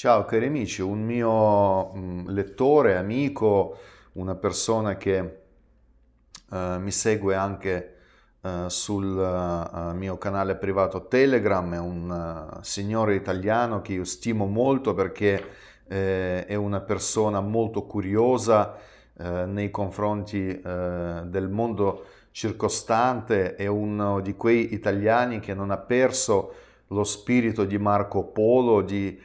Ciao cari amici, un mio mm, lettore, amico, una persona che uh, mi segue anche uh, sul uh, mio canale privato Telegram, è un signore italiano che io stimo molto perché è una persona molto curiosa nei confronti del mondo circostante, è uno di quei italiani che non ha perso lo spirito di Marco Polo, di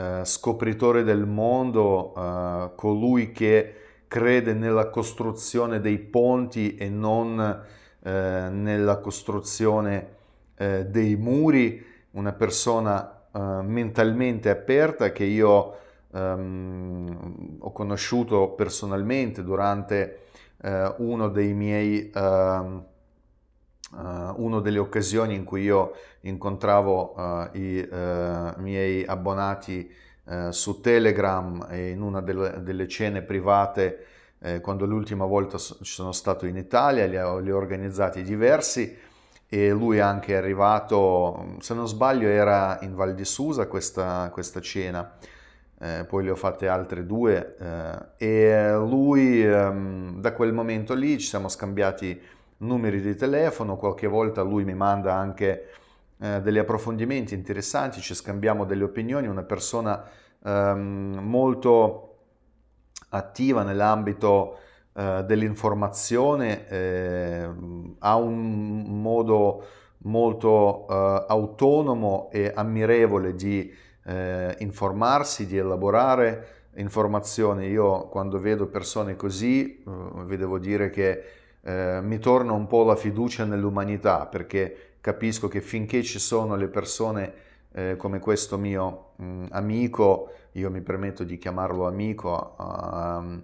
eh, scopritore del mondo, eh, colui che crede nella costruzione dei ponti e non eh, nella costruzione eh, dei muri, una persona mentalmente aperta che io ehm, ho conosciuto personalmente durante uno dei miei... Ehm, Uh, eh, una delle occasioni in cui io incontravo uh, i uh, miei abbonati su Telegram e in una delle, delle cene private quando l'ultima volta ci sono stato in Italia, li ho, li ho, organizzati diversi e lui anche è arrivato, se non sbaglio era in Val di Susa questa, questa cena, poi le ho fatte altre due e lui um, da quel momento lì ci siamo scambiati numeri di telefono, qualche volta lui mi manda anche eh, degli approfondimenti interessanti, ci scambiamo delle opinioni, una persona ehm, molto attiva nell'ambito eh, dell'informazione, eh, ha un modo molto eh, autonomo e ammirevole di eh, informarsi, di elaborare informazioni. Io quando vedo persone così, eh, vi devo dire che eh, mi torna un po' la fiducia nell'umanità perché capisco che finché ci sono le persone eh, come questo mio mh, mm, amico, io mi permetto di chiamarlo amico, uh, ehm,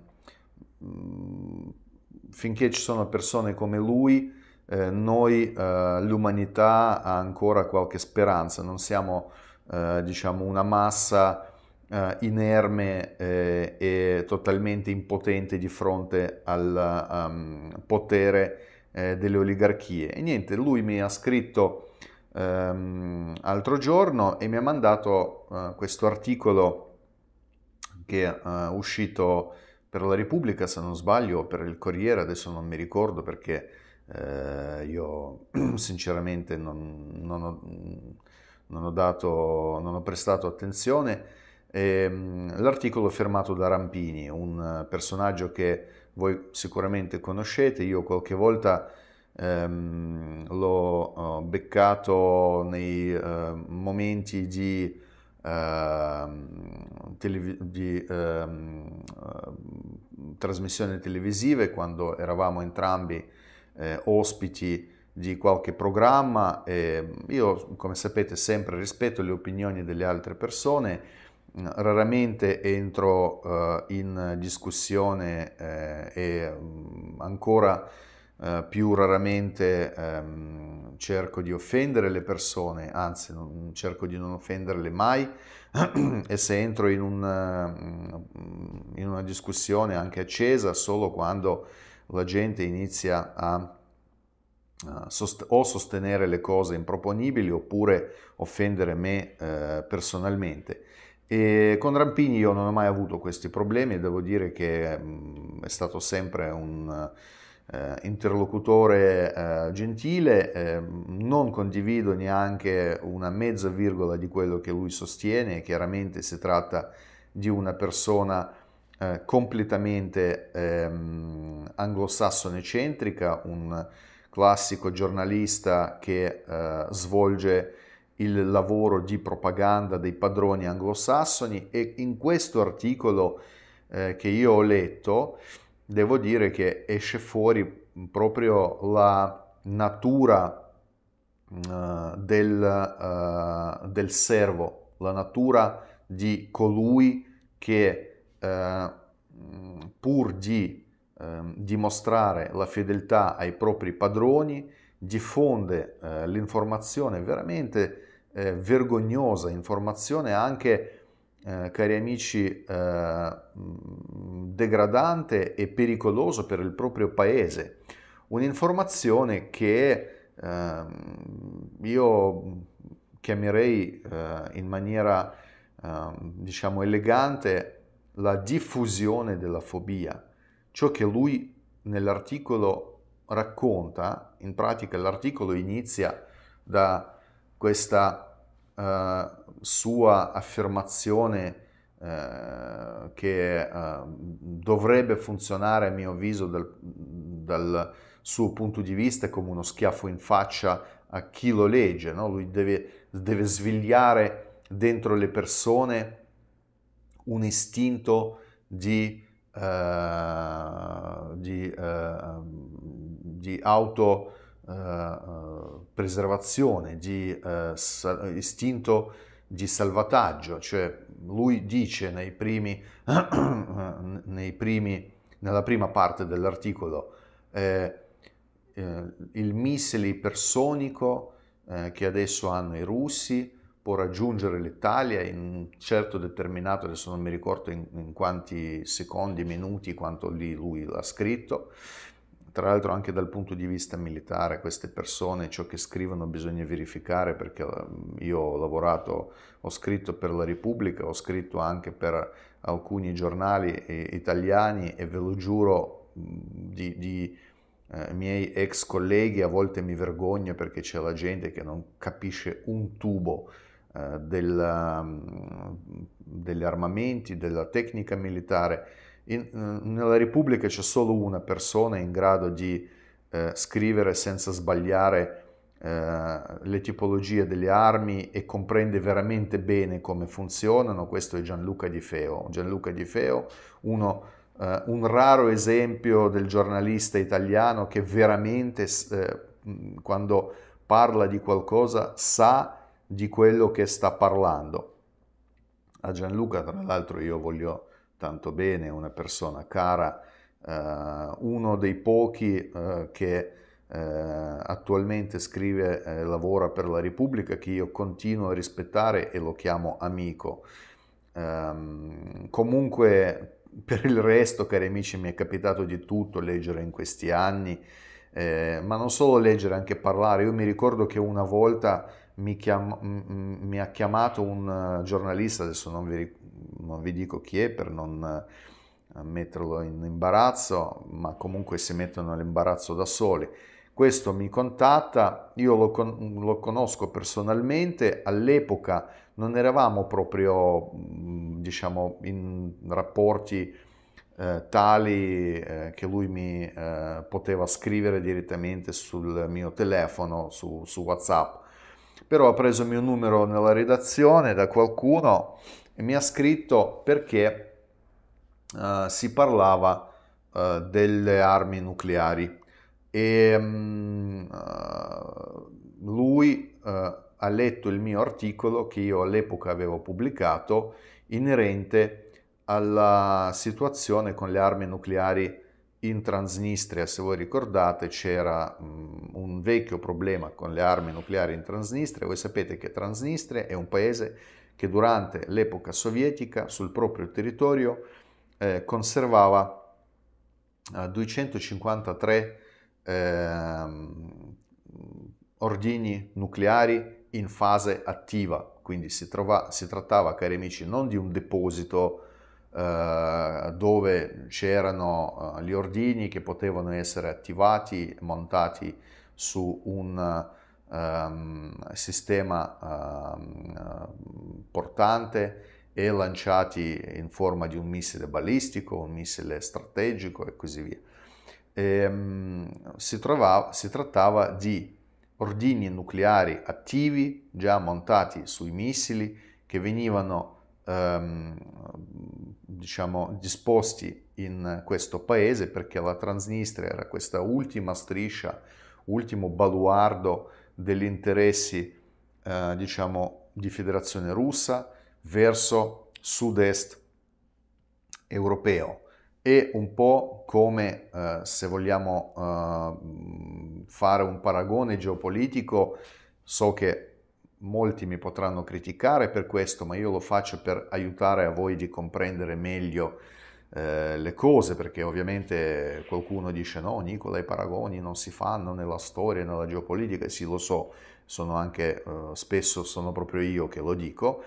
mh, mm, finché ci sono persone come lui, eh, noi, eh, l'umanità ha ancora qualche speranza, non siamo eh, diciamo una massa uh, inerme eh, e totalmente impotente di fronte al um, potere eh, delle oligarchie. E niente, lui mi ha scritto um, l'altro giorno e mi ha mandato uh, questo articolo che è uh, eh, uscito per la Repubblica, se non sbaglio, per il Corriere, adesso non mi ricordo perché eh, io sinceramente non, non, ho, non, ho dato, non, ho, prestato attenzione Ehm, l'articolo è firmato da Rampini, un eh, personaggio che voi sicuramente conoscete, io qualche volta ehm, l'ho eh, beccato nei eh, momenti di, eh, televi- di ehm, eh, trasmissioni televisive quando eravamo entrambi eh, ospiti di qualche programma. Ehm, io, come sapete, sempre rispetto le opinioni delle altre persone raramente entro eh, in discussione eh, e mm, ancora eh, più raramente ehm, cerco di offendere le persone, anzi non, cerco di non offenderle mai e se entro in, un, mm, in una discussione anche accesa solo quando la gente inizia a sost- o sostenere le cose improponibili oppure offendere me eh, personalmente. E con Rampini io non ho mai avuto questi problemi, devo dire che mm, è stato sempre un eh, interlocutore eh, gentile, ehm, non condivido neanche una mezza virgola di quello che lui sostiene, chiaramente si tratta di una persona eh, completamente ehm, anglosassone centrica, un classico giornalista che svolge il lavoro di propaganda dei padroni anglosassoni e in questo articolo eh, che io ho letto devo dire che esce fuori proprio la natura uh, del, uh, del, servo, la natura di colui che uh, pur di ehm, dimostrare la fedeltà ai propri padroni diffonde eh, l'informazione veramente eh, vergognosa informazione anche, eh, cari amici, eh, degradante e pericoloso per il proprio paese. Un'informazione che ehm, io chiamerei eh, in maniera, ehm, diciamo, elegante la diffusione della fobia. Ciò che lui nell'articolo racconta, in pratica l'articolo inizia da questa eh, sua affermazione eh, che eh, dovrebbe funzionare, a mio avviso, dal, dal, suo punto di vista, come uno schiaffo in faccia a chi lo legge. No? Lui deve, deve svegliare dentro le persone un istinto di, uh, di, uh, di auto uh, preservazione, di eh, istinto di salvataggio, cioè lui dice nei primi, nei primi, nella prima parte dell'articolo eh, eh, il missile ipersonico eh, che adesso hanno i russi può raggiungere l'Italia in un certo determinato, adesso non mi ricordo in, in quanti secondi, minuti, quanto lì lui l'ha scritto, tra l'altro anche dal punto di vista militare queste persone, ciò che scrivono bisogna verificare perché ehm, io ho lavorato, ho scritto per la Repubblica, ho scritto anche per alcuni giornali eh, italiani e ve lo giuro di, di eh, miei ex colleghi, a volte mi vergogno perché c'è la gente che non capisce un tubo eh, del, degli armamenti, della tecnica militare in, eh, nella Repubblica c'è solo una persona in grado di eh, scrivere senza sbagliare eh, le tipologie delle armi e comprende veramente bene come funzionano, questo è Gianluca Di Feo. Gianluca Di Feo, uno, eh, un raro esempio del giornalista italiano che veramente eh, quando parla di qualcosa sa di quello che sta parlando. A Gianluca, tra l'altro, io voglio tanto bene, una persona cara, eh, uno dei pochi eh, che eh, attualmente scrive e eh, lavora per la Repubblica, che io continuo a rispettare e lo chiamo amico. Ehm, comunque, per il resto, cari amici, mi è capitato di tutto leggere in questi anni. Eh, ma non solo leggere, anche parlare. Io mi ricordo che una volta mi, chiam- mi, ha chiamato un eh, giornalista, adesso non vi, non vi dico chi è per non eh, metterlo in imbarazzo, ma comunque si mettono all'imbarazzo da soli. Questo mi contatta, io lo, con- lo conosco personalmente, all'epoca non eravamo proprio mm, diciamo, in rapporti eh, tali eh, che lui mi eh, poteva scrivere direttamente sul mio telefono, su, su WhatsApp però ha preso il mio numero nella redazione da qualcuno e mi ha scritto perché uh, si parlava uh, delle armi nucleari e um, uh, lui ha letto il mio articolo che io all'epoca avevo pubblicato inerente alla situazione con le armi nucleari in Transnistria, se voi ricordate, c'era un vecchio problema con le armi nucleari in Transnistria. Voi sapete che Transnistria è un paese che durante l'epoca sovietica sul proprio territorio eh, conservava 253 eh, ehm, ordini nucleari in fase attiva, quindi si, trova, si trattava, cari amici, non di un deposito eh, dove c'erano eh, gli ordini che potevano essere attivati, montati su un um, sistema um, portante e lanciati in forma di un missile balistico, un missile strategico e così via. E, um, si, trovava, si trattava di ordini nucleari attivi già montati sui missili che venivano ehm, diciamo, disposti in questo paese perché la Transnistria era questa ultima striscia, ultimo baluardo degli interessi eh, diciamo, di federazione russa verso sud-est europeo e un po' come eh, se vogliamo eh, fare un paragone geopolitico, so che molti mi potranno criticare per questo, ma io lo faccio per aiutare a voi di comprendere meglio eh, le cose, perché ovviamente qualcuno dice no, Nicola, i paragoni non si fanno nella storia, nella geopolitica, e sì lo so, sono anche, eh, spesso sono proprio io che lo dico,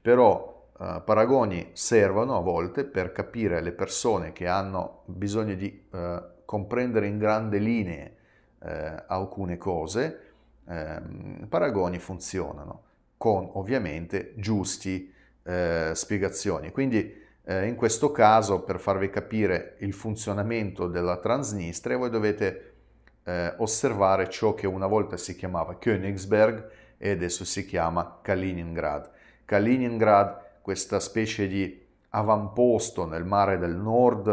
però eh, paragoni servono a volte per capire le persone che hanno bisogno di eh, comprendere in grandi linee eh, alcune cose, eh, paragoni funzionano, con ovviamente giusti eh, spiegazioni. Quindi eh, in questo caso, per farvi capire il funzionamento della Transnistria, voi dovete eh, osservare ciò che una volta si chiamava Königsberg e adesso si chiama Kaliningrad. Kaliningrad, questa specie di avamposto nel mare del nord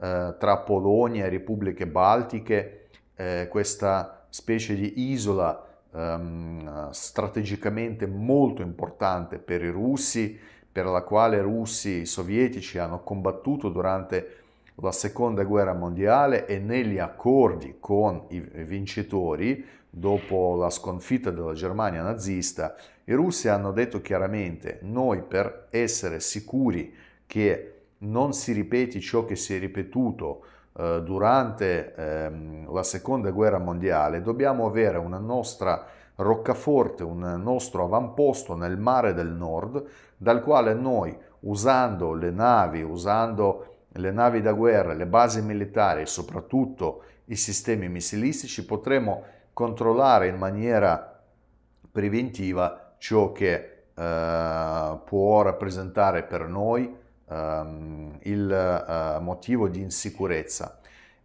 eh, tra Polonia e Repubbliche Baltiche, eh, questa specie di isola um, strategicamente molto importante per i russi, per la quale i russi sovietici hanno combattuto durante la seconda guerra mondiale e negli accordi con i vincitori, dopo la sconfitta della Germania nazista, i russi hanno detto chiaramente noi per essere sicuri che non si ripeti ciò che si è ripetuto eh, durante ehm, la seconda guerra mondiale dobbiamo avere una nostra roccaforte, un nostro avamposto nel mare del nord dal quale noi usando le navi, usando le navi da guerra, le basi militari e soprattutto i sistemi missilistici potremo controllare in maniera preventiva ciò che eh, può rappresentare per noi um, il uh, motivo di insicurezza.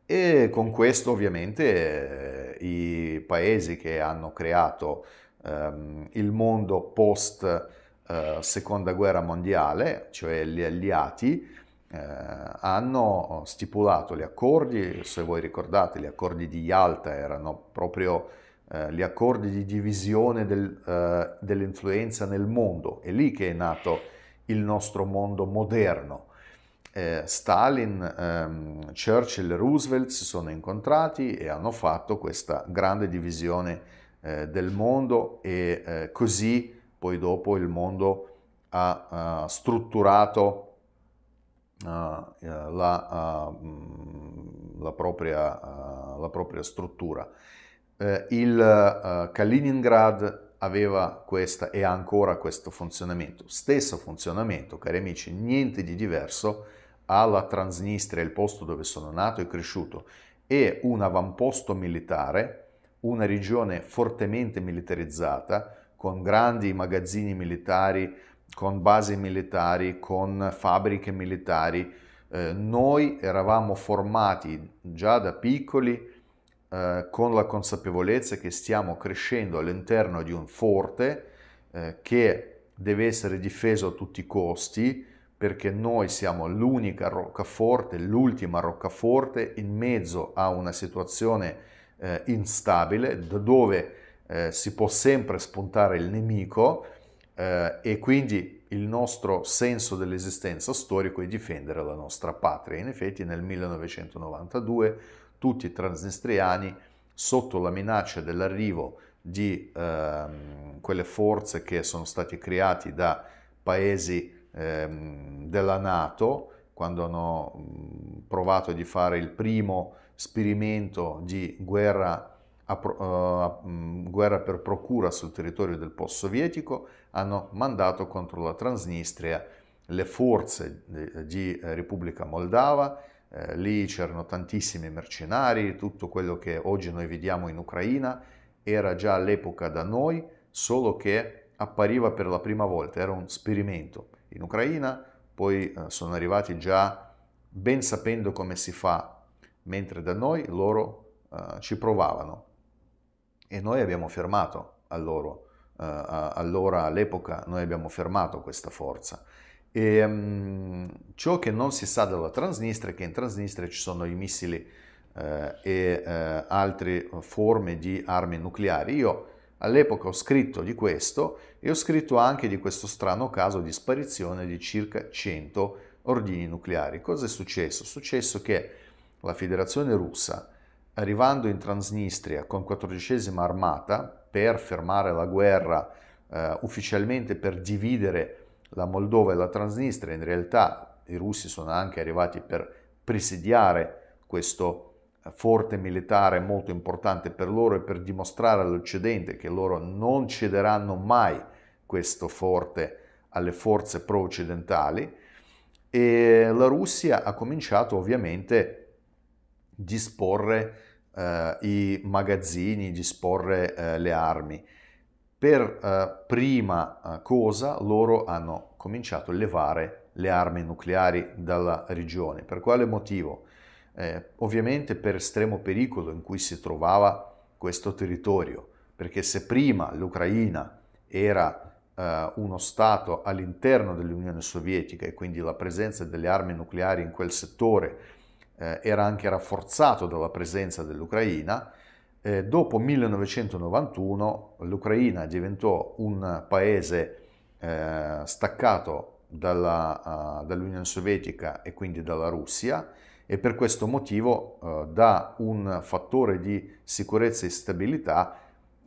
E con questo ovviamente eh, i paesi che hanno creato ehm, il mondo post eh, seconda guerra mondiale, cioè gli alleati, eh, hanno stipulato gli accordi, se voi ricordate gli accordi di Yalta erano proprio eh, gli accordi di divisione del, dell'influenza nel mondo, è lì che è nato il nostro mondo moderno. Eh, Stalin, ehm, Churchill e Roosevelt si sono incontrati e hanno fatto questa grande divisione eh, del mondo e eh, così poi dopo il mondo ha, ha eh, strutturato uh, la, uh, la, propria, uh, la, propria, struttura. il Kaliningrad aveva questa e ha ancora questo funzionamento. Stesso funzionamento, cari amici, niente di diverso alla Transnistria, il posto dove sono nato e cresciuto, è un avamposto militare, una regione fortemente militarizzata, con grandi magazzini militari, con basi militari, con fabbriche militari. Eh, noi eravamo formati già da piccoli eh, con la consapevolezza che stiamo crescendo all'interno di un forte eh, che deve essere difeso a tutti i costi perché noi siamo l'unica roccaforte, l'ultima roccaforte in mezzo a una situazione eh, instabile dove eh, si può sempre spuntare il nemico eh, e quindi il nostro senso dell'esistenza storico è difendere la nostra patria. In effetti nel 1992 tutti i transnistriani sotto la minaccia dell'arrivo di ehm, quelle forze che sono stati create da paesi ehm, della Nato quando hanno provato di fare il primo sperimento di guerra, a, uh, mh, guerra per procura sul territorio del post sovietico, hanno mandato contro la Transnistria le forze eh, di, di eh, Repubblica Moldava, eh, lì c'erano tantissimi mercenari, tutto quello che oggi noi vediamo in Ucraina era già all'epoca da noi, solo che appariva per la prima volta, era un sperimento. In Ucraina poi eh, sono arrivati già ben sapendo come si fa, mentre da noi loro eh, ci provavano. E noi abbiamo fermato a loro, eh, allora all'epoca noi abbiamo fermato questa forza e, um, ciò che non si sa della Transnistria è che in Transnistria ci sono i missili eh, e eh, altre forme di armi nucleari. Io all'epoca ho scritto di questo e ho scritto anche di questo strano caso di sparizione di circa 100 ordini nucleari. Cosa è successo? È successo che la Federazione russa, arrivando in Transnistria con 14 armata per fermare la guerra eh, ufficialmente per dividere la Moldova e la Transnistria, in realtà i russi sono anche arrivati per presidiare questo eh, forte militare molto importante per loro e per dimostrare all'Occidente che loro non cederanno mai questo forte alle forze pro-occidentali e la Russia ha cominciato ovviamente a disporre eh, i magazzini, disporre eh, le armi per eh, prima eh, cosa loro hanno cominciato a levare le armi nucleari dalla regione. Per quale motivo? Eh, ovviamente per estremo pericolo in cui si trovava questo territorio, perché se prima l'Ucraina era eh, uno Stato all'interno dell'Unione Sovietica e quindi la presenza delle armi nucleari in quel settore eh, era anche rafforzata dalla presenza dell'Ucraina, eh, dopo 1991 l'Ucraina diventò un paese eh, staccato dalla, uh, dall'Unione Sovietica e quindi dalla Russia e per questo motivo uh, da un fattore di sicurezza e stabilità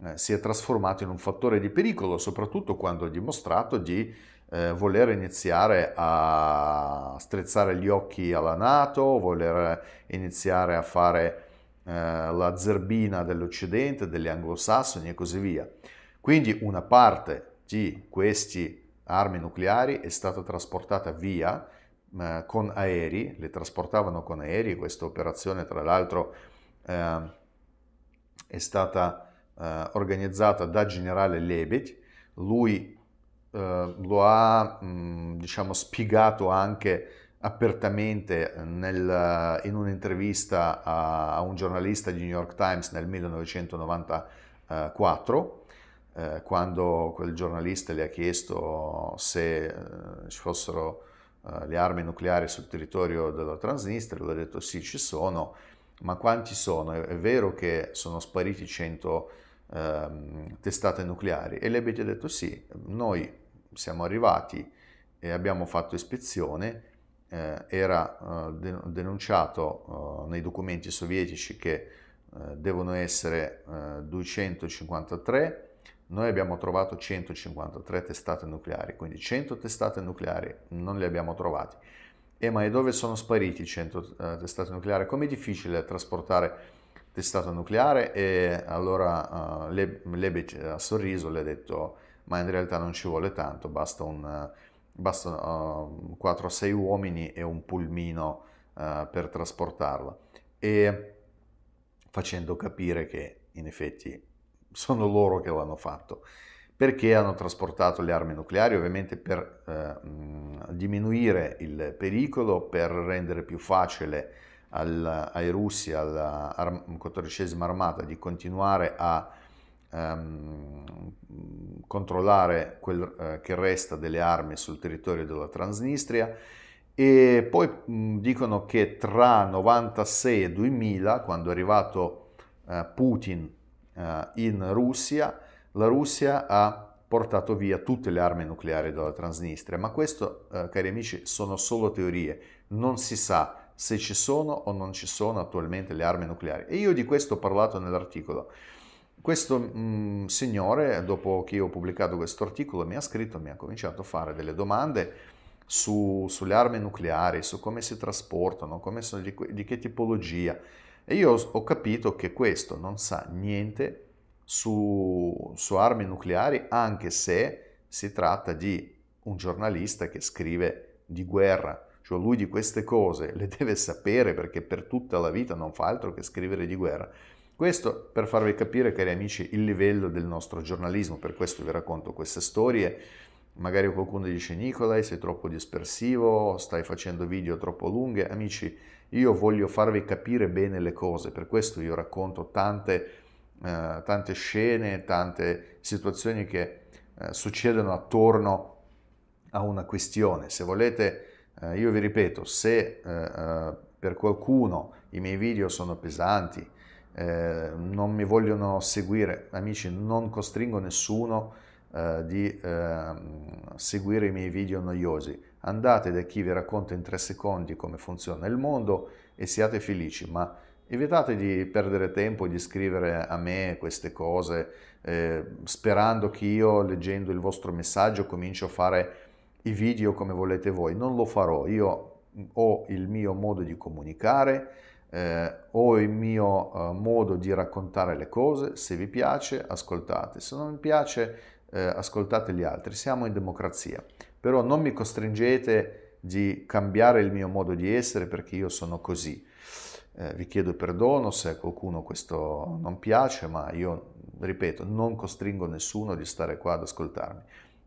eh, si è trasformato in un fattore di pericolo, soprattutto quando ha dimostrato di eh, voler iniziare a strizzare gli occhi alla Nato, voler iniziare a fare eh, la zerbina dell'Occidente, degli anglosassoni e così via. Quindi una parte di queste armi nucleari è stata trasportata via eh, con aerei, le trasportavano con aerei, questa operazione tra l'altro eh, è stata eh, organizzata da generale Lebed, lui eh, lo ha mh, mm, diciamo spiegato anche apertamente eh, nel, in un'intervista a, a, un giornalista di New York Times nel 1994, eh, quando quel giornalista le ha chiesto se eh, ci fossero eh, le armi nucleari sul territorio della Transnistria, lui ha detto sì ci sono, ma quanti sono? È, è vero che sono spariti 100 ehm, testate nucleari e Lebed ha detto sì, noi siamo arrivati e abbiamo fatto ispezione eh, era eh, denunciato eh, nei documenti sovietici che eh, devono essere 253, eh, noi abbiamo trovato 153 testate nucleari, quindi 100 testate nucleari non le abbiamo trovate. E ma e dove sono spariti 100 testate nucleari? Com'è difficile trasportare testata nucleare e allora uh, Lebet ha sorriso, le ha detto ma in realtà non ci vuole tanto, basta un, basta uh, 4-6 uomini e un pulmino uh, per trasportarla e facendo capire che in effetti sono loro che l'hanno fatto perché hanno trasportato le armi nucleari ovviamente per uh, diminuire il pericolo per rendere più facile al, ai russi alla 14 armata di continuare a ehm, controllare quel eh, che resta delle armi sul territorio della Transnistria e poi mh, mm, dicono che tra 96 e 2000, quando è arrivato eh, Putin eh, in Russia, la Russia ha portato via tutte le armi nucleari dalla Transnistria, ma questo, eh, cari amici, sono solo teorie, non si sa se ci sono o non ci sono attualmente le armi nucleari. E io di questo ho parlato nell'articolo. Questo mh, mm, signore, dopo che io ho pubblicato questo articolo, mi ha scritto, mi ha cominciato a fare delle domande su, sulle armi nucleari, su come si trasportano, come sono, di, di, che tipologia. E io ho capito che questo non sa niente su, su armi nucleari, anche se si tratta di un giornalista che scrive di guerra. Cioè lui di queste cose le deve sapere perché per tutta la vita non fa altro che scrivere di guerra. Questo per farvi capire, cari amici, il livello del nostro giornalismo, per questo vi racconto queste storie. Magari qualcuno dice Nicolai sei troppo dispersivo, stai facendo video troppo lunghe. Amici, io voglio farvi capire bene le cose, per questo io racconto tante, eh, tante scene, tante situazioni che eh, succedono attorno a una questione. Se volete, eh, io vi ripeto, se eh, eh, per qualcuno i miei video sono pesanti, eh, non mi vogliono seguire. Amici, non costringo nessuno eh, di eh, seguire i miei video noiosi. Andate da chi vi racconta in tre secondi come funziona il mondo e siate felici, ma evitate di perdere tempo e di scrivere a me queste cose ehm, sperando che io leggendo il vostro messaggio comincio a fare i video come volete voi. Non lo farò, io ho il mio modo di comunicare, eh, o il mio eh, modo di raccontare le cose. Se vi piace, ascoltate. Se non vi piace, eh, ascoltate gli altri. Siamo in democrazia. Però non mi costringete di cambiare il mio modo di essere perché io sono così. Eh, vi chiedo perdono se a qualcuno questo non piace, ma io, ripeto, non costringo nessuno di stare qua ad ascoltarmi.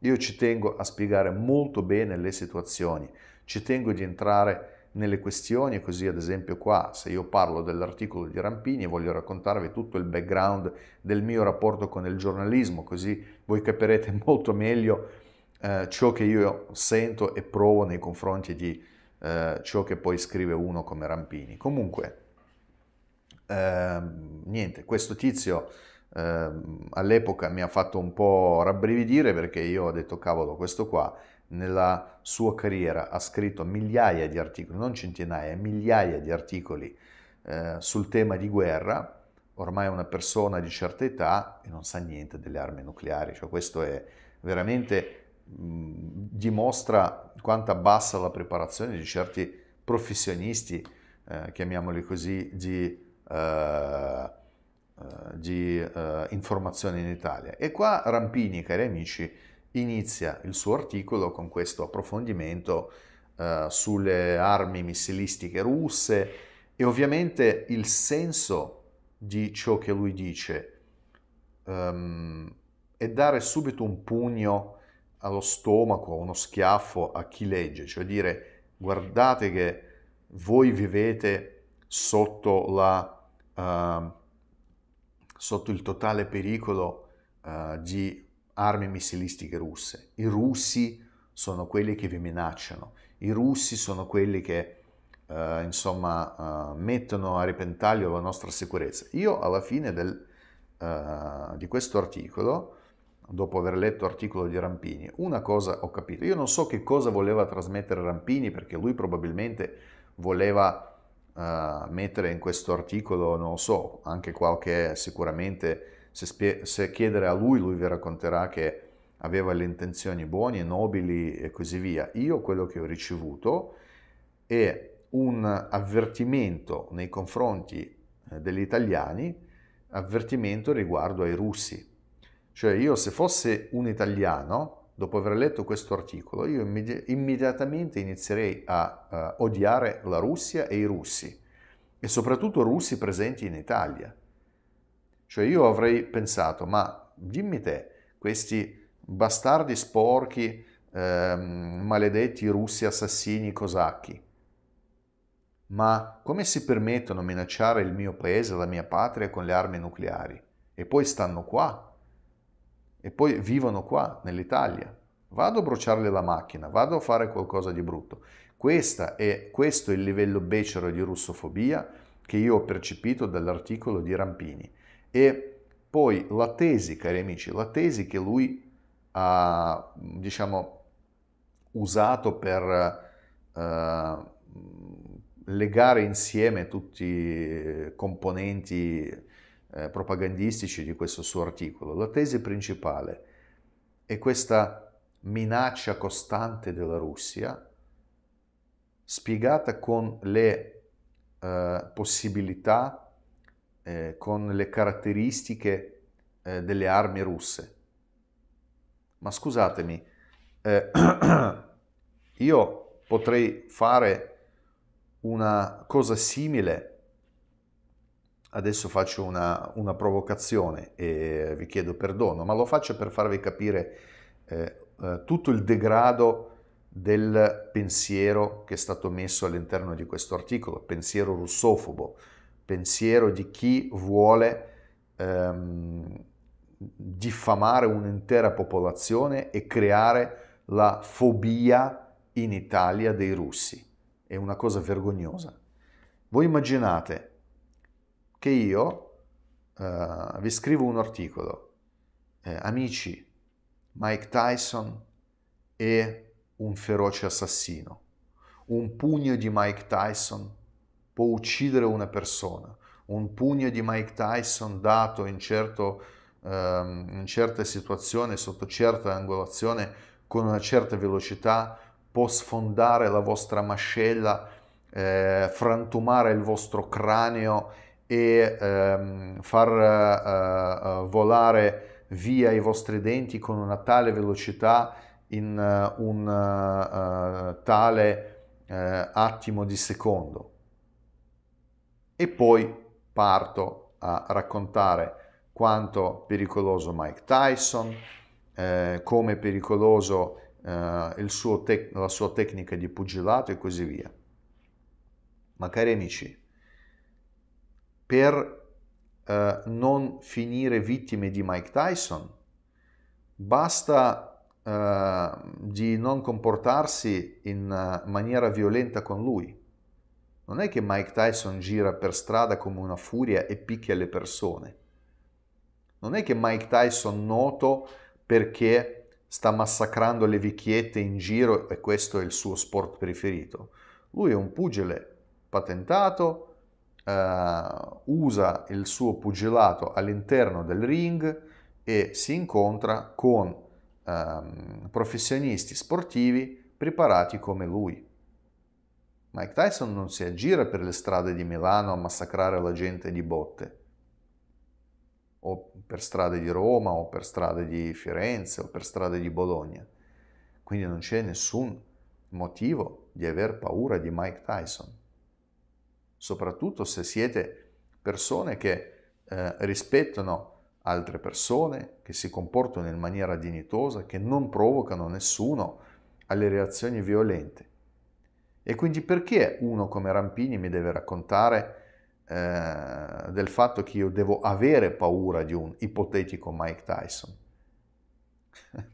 Io ci tengo a spiegare molto bene le situazioni, ci tengo di entrare nelle questioni così ad esempio qua se io parlo dell'articolo di Rampini e voglio raccontarvi tutto il background del mio rapporto con il giornalismo così voi capirete molto meglio eh, ciò che io sento e provo nei confronti di eh, ciò che poi scrive uno come Rampini. Comunque, eh, niente, questo tizio ehm, all'epoca mi ha fatto un po' rabbrividire perché io ho detto cavolo questo qua nella sua carriera ha scritto migliaia di articoli, non centinaia, migliaia di articoli eh, sul tema di guerra, ormai è una persona di certa età e non sa niente delle armi nucleari, cioè questo è veramente mh, dimostra quanto abbassa la preparazione di certi professionisti, eh, chiamiamoli così, di, eh, eh di eh, informazione in Italia. E qua Rampini, cari amici, inizia il suo articolo con questo approfondimento eh, sulle armi missilistiche russe e ovviamente il senso di ciò che lui dice um, è dare subito un pugno allo stomaco, uno schiaffo a chi legge, cioè dire guardate che voi vivete sotto, la, uh, sotto il totale pericolo uh, di armi missilistiche russe. I russi sono quelli che vi minacciano, i russi sono quelli che eh, insomma eh, mettono a repentaglio la nostra sicurezza. Io alla fine del, eh, di questo articolo, dopo aver letto l'articolo di Rampini, una cosa ho capito. Io non so che cosa voleva trasmettere Rampini perché lui probabilmente voleva eh, mettere in questo articolo, non lo so, anche qualche sicuramente se, spie- se chiedere a lui, lui vi racconterà che aveva le intenzioni buone, nobili e così via. Io quello che ho ricevuto è un avvertimento nei confronti eh, degli italiani, avvertimento riguardo ai russi. Cioè io se fossi un italiano, dopo aver letto questo articolo, io immedi- immediatamente inizierei a uh, odiare la Russia e i russi, e soprattutto russi presenti in Italia cioè io avrei pensato, ma dimmi te, questi bastardi sporchi, ehm, maledetti russi assassini cosacchi, ma come si permettono di minacciare il mio paese, la mia patria con le armi nucleari? E poi stanno qua, e poi vivono qua, nell'Italia. Vado a bruciarle la macchina, vado a fare qualcosa di brutto. È, questo è il livello becero di russofobia che io ho percepito dall'articolo di Rampini. E poi la tesi, cari amici, la tesi che lui ha, diciamo, usato per eh, legare insieme tutti i eh, componenti eh, propagandistici di questo suo articolo. La tesi principale è questa minaccia costante della Russia spiegata con le eh, possibilità eh, con le caratteristiche eh, delle armi russe. Ma scusatemi, eh, io potrei fare una cosa simile, adesso faccio una, una, provocazione e vi chiedo perdono, ma lo faccio per farvi capire eh, eh, tutto il degrado del pensiero che è stato messo all'interno di questo articolo, pensiero russofobo, pensiero di chi vuole ehm, diffamare un'intera popolazione e creare la fobia in Italia dei russi. È una cosa vergognosa. Voi immaginate che io eh, vi scrivo un articolo, eh, amici, Mike Tyson è un feroce assassino, un pugno di Mike Tyson può uccidere una persona. Un pugno di Mike Tyson dato in, certo, ehm, in certe situazioni, sotto certa angolazione, con una certa velocità, può sfondare la vostra mascella, eh, frantumare il vostro cranio e ehm, far eh, eh volare via i vostri denti con una tale velocità in uh, un uh, tale uh, attimo di secondo e poi parto a raccontare quanto pericoloso Mike Tyson, eh, come pericoloso eh, tec- la sua tecnica di pugilato e così via. Ma cari amici, per eh, non finire vittime di Mike Tyson, basta eh, di non comportarsi in eh, maniera violenta con lui non è che Mike Tyson gira per strada come una furia e picchia le persone. Non è che Mike Tyson noto perché sta massacrando le vecchiette in giro e questo è il suo sport preferito. Lui è un pugile patentato, uh, usa il suo pugilato all'interno del ring e si incontra con um, professionisti sportivi preparati come lui. Mike Tyson non si aggira per le strade di Milano a massacrare la gente di botte, o per strade di Roma, o per strade di Firenze, o per strade di Bologna. Quindi non c'è nessun motivo di aver paura di Mike Tyson, soprattutto se siete persone che eh, rispettano altre persone, che si comportano in maniera dignitosa, che non provocano nessuno alle reazioni violente. E quindi perché uno come Rampini mi deve raccontare eh, del fatto che io devo avere paura di un ipotetico Mike Tyson?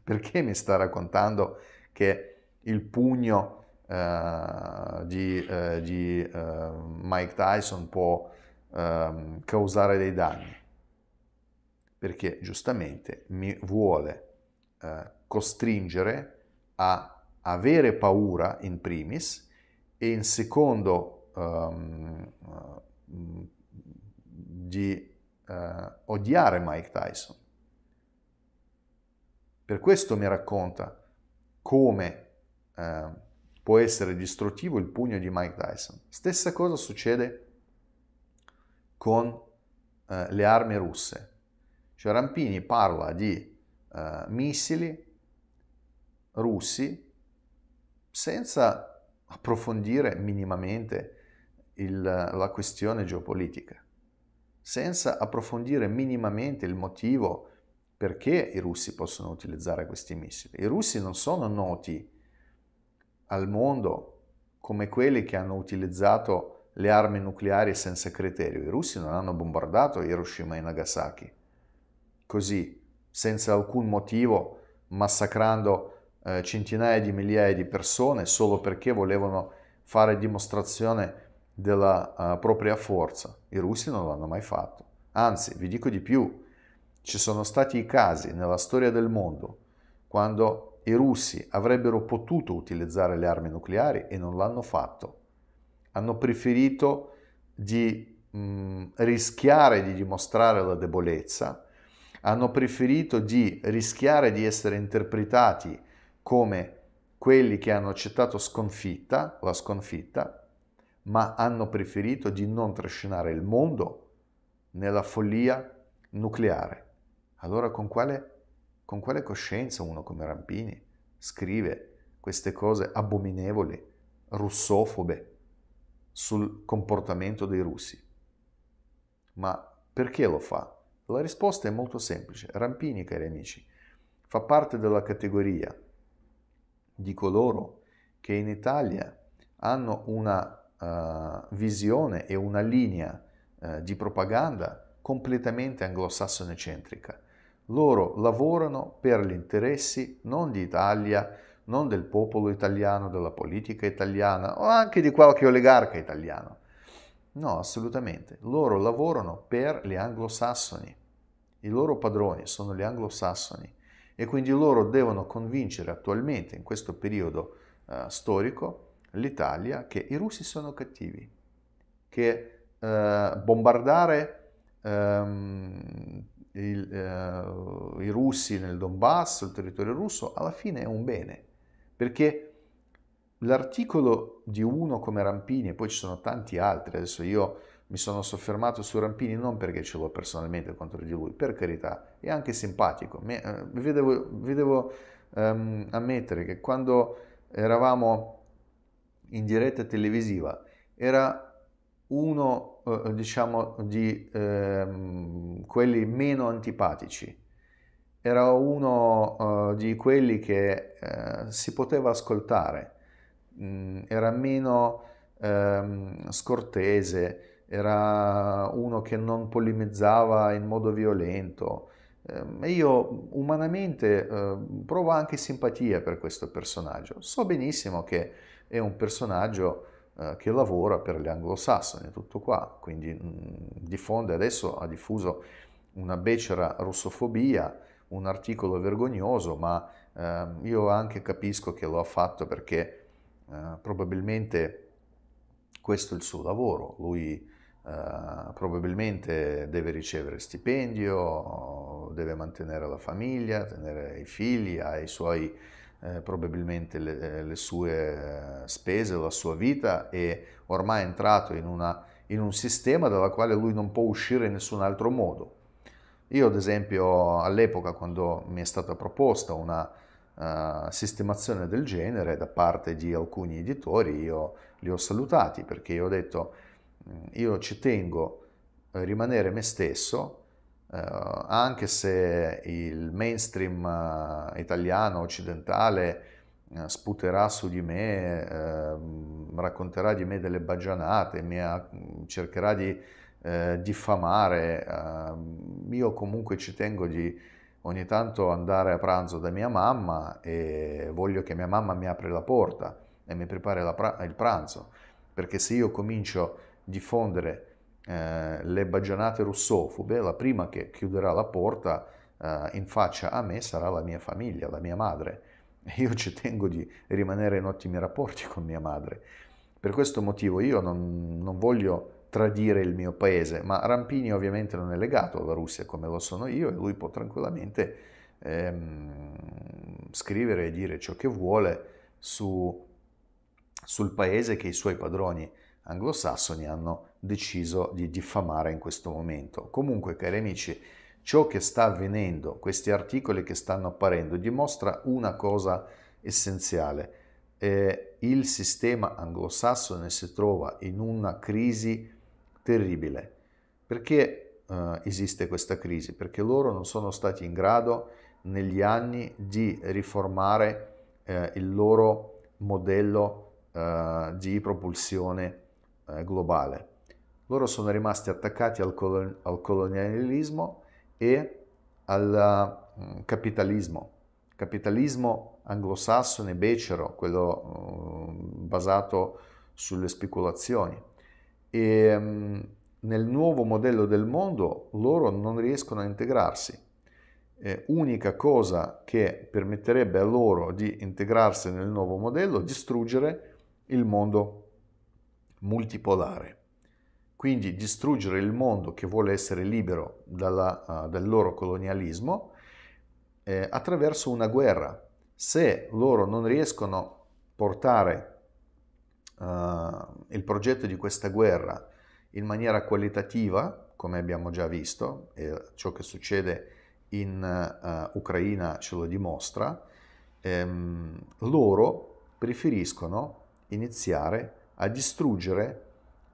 Perché mi sta raccontando che il pugno eh, di, eh, di eh, Mike Tyson può ehm, causare dei danni? Perché giustamente mi vuole eh, costringere a avere paura in primis e in secondo um, di uh, odiare Mike Tyson. Per questo mi racconta come uh, può essere distruttivo il pugno di Mike Tyson. Stessa cosa succede con uh, le armi russe. Cioè Rampini parla di missili russi senza approfondire minimamente il, la questione geopolitica, senza approfondire minimamente il motivo perché i russi possono utilizzare questi missili. I russi non sono noti al mondo come quelli che hanno utilizzato le armi nucleari senza criterio. I russi non hanno bombardato Hiroshima e Nagasaki così, senza alcun motivo, massacrando eh, centinaia di migliaia di persone solo perché volevano fare dimostrazione della uh, propria forza. I russi non l'hanno mai fatto. Anzi, vi dico di più, ci sono stati i casi nella storia del mondo quando i russi avrebbero potuto utilizzare le armi nucleari e non l'hanno fatto. Hanno preferito di mh, mm, rischiare di dimostrare la debolezza, hanno preferito di rischiare di essere interpretati come quelli che hanno accettato sconfitta, la sconfitta, ma hanno preferito di non trascinare il mondo nella follia nucleare. Allora con quale, con quale coscienza uno come Rampini scrive queste cose abominevoli, russofobe, sul comportamento dei russi? Ma perché lo fa? La risposta è molto semplice. Rampini, cari amici, fa parte della categoria di coloro che in Italia hanno una uh, visione e una linea uh, di propaganda completamente anglosassone centrica. Loro lavorano per gli interessi non di Italia, non del popolo italiano, della politica italiana o anche di qualche oligarca italiano. No, assolutamente. Loro lavorano per gli anglosassoni. I loro padroni sono gli anglosassoni e quindi loro devono convincere attualmente, in questo periodo eh, storico, l'Italia che i russi sono cattivi, che eh, bombardare ehm, il, eh, i russi nel Donbass, il territorio russo, alla fine è un bene, perché l'articolo di uno come Rampini, e poi ci sono tanti altri, adesso io mi sono soffermato su Rampini non perché ce l'ho personalmente contro di lui, per carità, è anche simpatico. Mi, eh, vi devo, vi devo um, ehm, ammettere che quando eravamo in diretta televisiva era uno, eh, diciamo, di eh, quelli meno antipatici. Era uno eh, di quelli che eh, si poteva ascoltare, mm, era meno ehm, scortese, era uno che non polemizzava in modo violento. Ehm, e io umanamente ehm, provo anche simpatia per questo personaggio. So benissimo che è un personaggio eh, che lavora per gli anglosassoni, tutto qua, quindi mm, diffonde adesso, ha diffuso una becera russofobia, un articolo vergognoso, ma ehm, io anche capisco che lo ha fatto perché eh, probabilmente questo è il suo lavoro, lui eh, probabilmente deve ricevere stipendio, deve mantenere la famiglia, tenere i figli, ha i suoi, eh, probabilmente le, eh, le sue eh, spese, la sua vita e ormai è entrato in, una, in, un sistema dalla quale lui non può uscire in nessun altro modo. Io ad esempio all'epoca quando mi è stata proposta una uh, sistemazione del genere da parte di alcuni editori, io li ho salutati perché io ho detto eh, io ci tengo a rimanere me stesso, eh, anche se il mainstream eh, italiano, occidentale, eh, sputerà su di me, ehm, racconterà di me delle baggianate, mi, cercherà di eh, diffamare. Ehm, io comunque ci tengo di ogni tanto andare a pranzo da mia mamma e voglio che mia mamma mi apra la porta e mi prepari pra- il pranzo, perché se io comincio a diffondere eh, le bagionate russofobe, la prima che chiuderà la porta eh, in faccia a me sarà la mia famiglia, la mia madre. io ci tengo di rimanere in ottimi rapporti con mia madre. Per questo motivo io non, non voglio tradire il mio paese, ma Rampini ovviamente non è legato alla Russia come lo sono io e lui può tranquillamente ehm, scrivere e dire ciò che vuole su, sul paese che i suoi padroni anglosassoni hanno deciso di diffamare in questo momento. Comunque, cari amici, ciò che sta avvenendo, questi articoli che stanno apparendo, dimostra una cosa essenziale. Eh, il sistema anglosassone si trova in una crisi terribile. Perché eh, esiste questa crisi? Perché loro non sono stati in grado negli anni di riformare eh, il loro modello eh, di propulsione eh, globale. Loro sono rimasti attaccati al, colon- al colonialismo e al uh, capitalismo, capitalismo anglosassone becero, quello uh, basato sulle speculazioni. E um, nel nuovo modello del mondo loro non riescono a integrarsi. Eh, unica cosa che permetterebbe a loro di integrarsi nel nuovo modello è distruggere il mondo multipolare. Quindi distruggere il mondo che vuole essere libero dalla, uh, ah, dal loro colonialismo eh, attraverso una guerra. Se loro non riescono a portare uh, il progetto di questa guerra in maniera qualitativa, come abbiamo già visto, e ciò che succede in uh, Ucraina ce lo dimostra, ehm, loro preferiscono iniziare a distruggere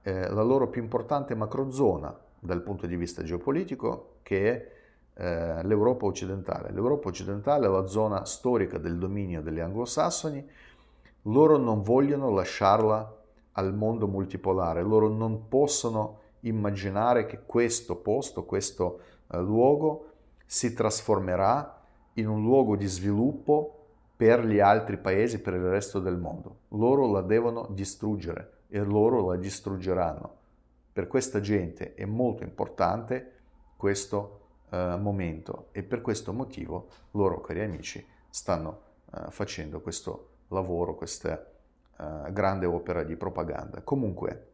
eh, la loro più importante macrozona dal punto di vista geopolitico, che è eh, l'Europa occidentale. L'Europa occidentale è la zona storica del dominio degli anglosassoni, loro non vogliono lasciarla al mondo multipolare, loro non possono immaginare che questo posto, questo eh, luogo si trasformerà in un luogo di sviluppo per gli altri paesi, per il resto del mondo. Loro la devono distruggere e loro la distruggeranno. Per questa gente è molto importante questo eh, momento e per questo motivo loro, cari amici, stanno eh, facendo questo lavoro, questa eh, grande opera di propaganda. Comunque,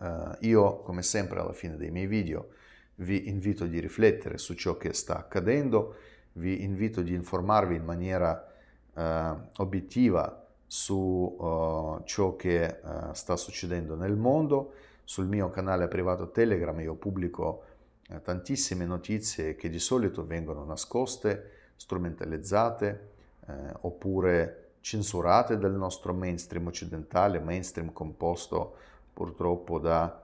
eh, io, come sempre alla fine dei miei video, vi invito a riflettere su ciò che sta accadendo, vi invito di informarvi in maniera eh, obiettiva su eh, ciò che eh, sta succedendo nel mondo. Sul mio canale privato Telegram io pubblico eh, tantissime notizie che di solito vengono nascoste, strumentalizzate eh, oppure censurate dal nostro mainstream occidentale, mainstream composto purtroppo da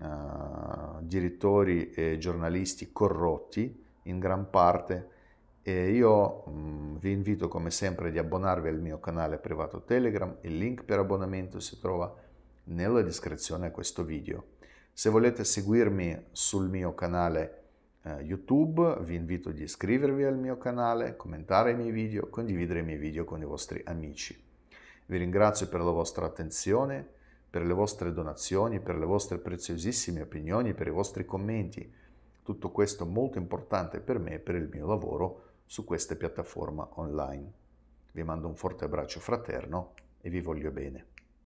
eh, direttori e giornalisti corrotti in gran parte e io mh, mm, vi invito come sempre di abbonarvi al mio canale privato Telegram, il link per abbonamento si trova nella descrizione a questo video. Se volete seguirmi sul mio canale eh, YouTube, vi invito di iscrivervi al mio canale, commentare i miei video, condividere i miei video con i vostri amici. Vi ringrazio per la vostra attenzione, per le vostre donazioni, per le vostre preziosissime opinioni, per i vostri commenti. Tutto questo è molto importante per me e per il mio lavoro su queste piattaforme online. Vi mando un forte abbraccio fraterno e vi voglio bene.